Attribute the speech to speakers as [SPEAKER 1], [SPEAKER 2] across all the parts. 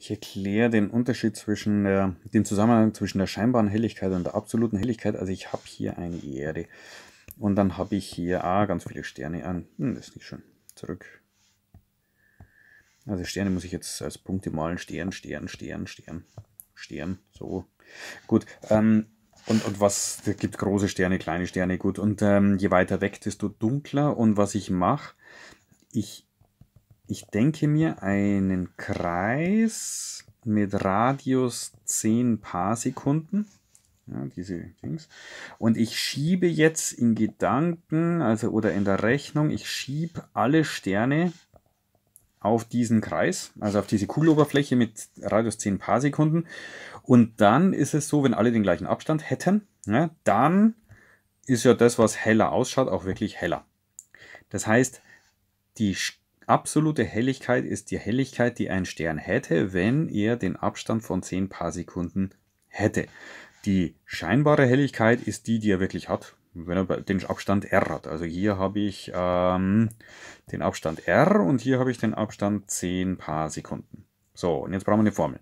[SPEAKER 1] Ich erkläre den Unterschied zwischen der, dem Zusammenhang zwischen der scheinbaren Helligkeit und der absoluten Helligkeit. Also ich habe hier eine Erde und dann habe ich hier ah, ganz viele Sterne an. Hm, das ist nicht schön. Zurück. Also Sterne muss ich jetzt als Punkte malen. Stern, Stern, Stern, Stern, Stern. So. Gut. Ähm, und, und was, es gibt große Sterne, kleine Sterne, gut. Und ähm, je weiter weg, desto dunkler. Und was ich mache, ich ich denke mir einen Kreis mit Radius 10 paar Sekunden. Ja, diese Dings. Und ich schiebe jetzt in Gedanken, also oder in der Rechnung, ich schiebe alle Sterne auf diesen Kreis, also auf diese Kugeloberfläche mit Radius 10 paar Sekunden. Und dann ist es so, wenn alle den gleichen Abstand hätten, ja, ne, dann ist ja das, was heller ausschaut, auch wirklich heller. Das heißt, die Sterne Absolute Helligkeit ist die Helligkeit, die ein Stern hätte, wenn er den Abstand von 10 paar Sekunden hätte. Die scheinbare Helligkeit ist die, die er wirklich hat, wenn er den Abstand R hat. Also hier habe ich ähm, den Abstand R und hier habe ich den Abstand 10 paar Sekunden. So, und jetzt brauchen wir eine Formel.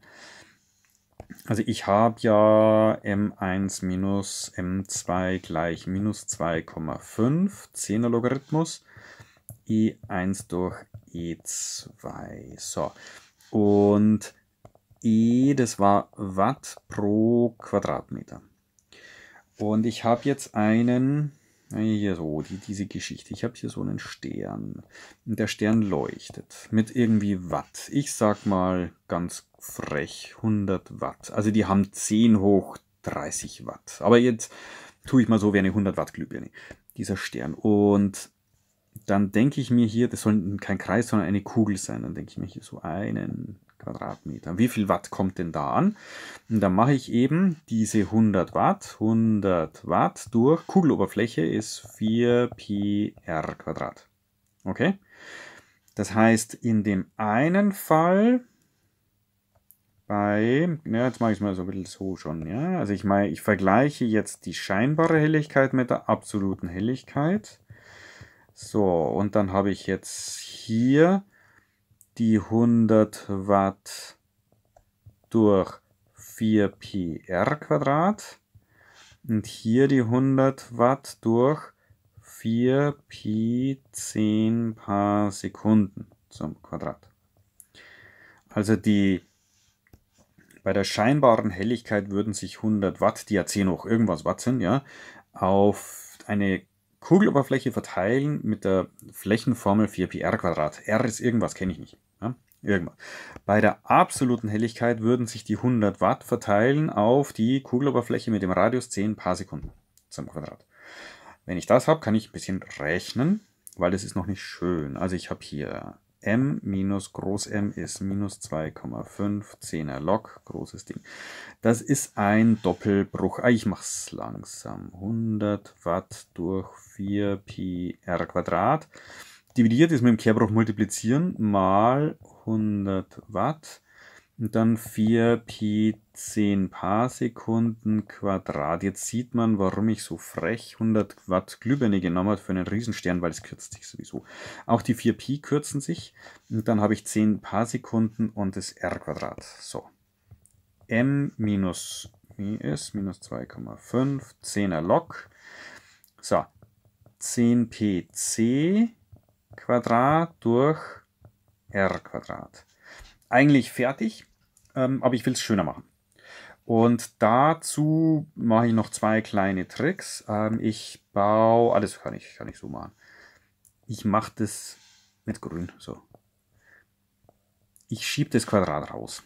[SPEAKER 1] Also ich habe ja m1 minus m2 gleich minus 2,5, 10er Logarithmus, e1 durch E2. So. Und E, das war Watt pro Quadratmeter. Und ich habe jetzt einen, hier so, die, diese Geschichte. Ich habe hier so einen Stern. Und der Stern leuchtet mit irgendwie Watt. Ich sag mal ganz frech 100 Watt. Also die haben 10 hoch 30 Watt. Aber jetzt tue ich mal so wie eine 100 Watt Glühbirne. Dieser Stern. Und dann denke ich mir hier, das soll kein Kreis, sondern eine Kugel sein. Dann denke ich mir hier so einen Quadratmeter. Wie viel Watt kommt denn da an? Und dann mache ich eben diese 100 Watt, 100 Watt durch Kugeloberfläche ist 4πr Quadrat. Okay? Das heißt, in dem einen Fall bei, ja, jetzt mache ich es mal so ein bisschen so schon, ja. Also ich meine, ich vergleiche jetzt die scheinbare Helligkeit mit der absoluten Helligkeit. So, und dann habe ich jetzt hier die 100 Watt durch 4πr Quadrat und hier die 100 Watt durch 4pi 10 paar Sekunden zum Quadrat. Also die bei der scheinbaren Helligkeit würden sich 100 Watt, die ja 10 hoch irgendwas Watt sind, ja, auf eine Kugeloberfläche verteilen mit der Flächenformel 4πr 2 R ist irgendwas, kenne ich nicht. Ja? Irgendwas. Bei der absoluten Helligkeit würden sich die 100 Watt verteilen auf die Kugeloberfläche mit dem Radius 10 paar Sekunden zum Quadrat. Wenn ich das habe, kann ich ein bisschen rechnen, weil das ist noch nicht schön. Also ich habe hier m minus groß M ist minus 2,5 10er Log, großes Ding. Das ist ein Doppelbruch. Ah, ich mach's langsam. 100 Watt durch 4 Pi R Quadrat. Dividiert ist mit dem Kehrbruch multiplizieren mal 100 Watt und dann 4 Pi 10 paar Sekunden Quadrat. Jetzt sieht man, warum ich so frech 100 Watt Glühbirne genommen habe für einen Riesenstern, weil es kürzt sich sowieso. Auch die 4 Pi kürzen sich. Und dann habe ich 10 paar Sekunden und das R Quadrat. So. M minus wie ist minus 2,5, 10er Log. So. 10 PC Quadrat durch R Quadrat eigentlich fertig, ähm, aber ich will es schöner machen. Und dazu mache ich noch zwei kleine Tricks. Ähm, ich baue, alles ah, kann ich, kann ich so machen. Ich mache das mit grün, so. Ich schiebe das Quadrat raus.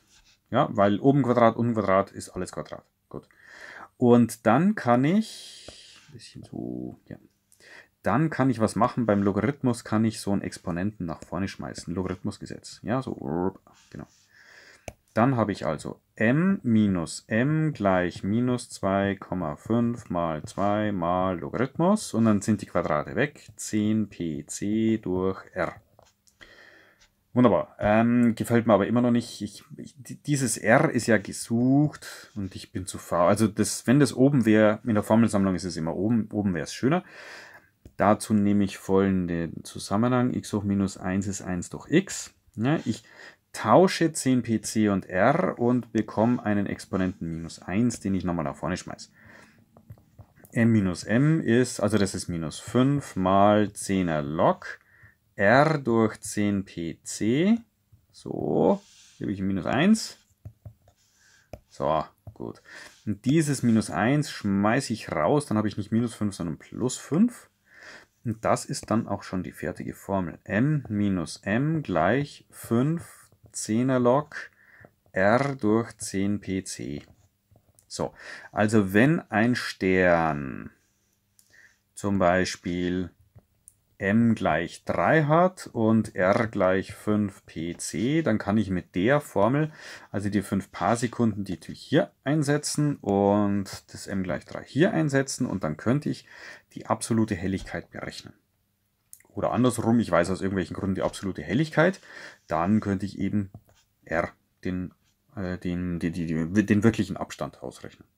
[SPEAKER 1] Ja, weil oben Quadrat, unten Quadrat ist alles Quadrat. Gut. Und dann kann ich, bisschen so, ja, dann kann ich was machen. Beim Logarithmus kann ich so einen Exponenten nach vorne schmeißen. Logarithmusgesetz. Ja, so. Genau. Dann habe ich also m minus m gleich minus 2,5 mal 2 mal Logarithmus. Und dann sind die Quadrate weg. 10pc durch r. Wunderbar. Ähm, gefällt mir aber immer noch nicht. Ich, ich, dieses R ist ja gesucht und ich bin zu faul. Also das, wenn das oben wäre, in der Formelsammlung ist es immer oben, oben wäre es schöner. Dazu nehme ich folgenden Zusammenhang. x hoch minus 1 ist 1 durch x. Ja, ne? ich tausche 10pc und r und bekomme einen Exponenten minus 1, den ich nochmal nach vorne schmeiße. m minus m ist, also das ist minus 5 mal 10er log r durch 10pc. So, hier habe ich minus 1. So, gut. Und dieses minus 1 schmeiße ich raus, dann habe ich nicht minus 5, sondern plus 5. Und das ist dann auch schon die fertige Formel. m minus m gleich 5 10er log r durch 10 pc. So, also wenn ein Stern zum Beispiel m gleich 3 hat und r gleich 5 pc, dann kann ich mit der Formel, also die 5 Paar-Sekunden, die ich hier einsetzen und das m gleich 3 hier einsetzen und dann könnte ich die absolute Helligkeit berechnen. Oder andersrum, ich weiß aus irgendwelchen Gründen die absolute Helligkeit, dann könnte ich eben R, den, äh, den, die, die, den wirklichen Abstand ausrechnen.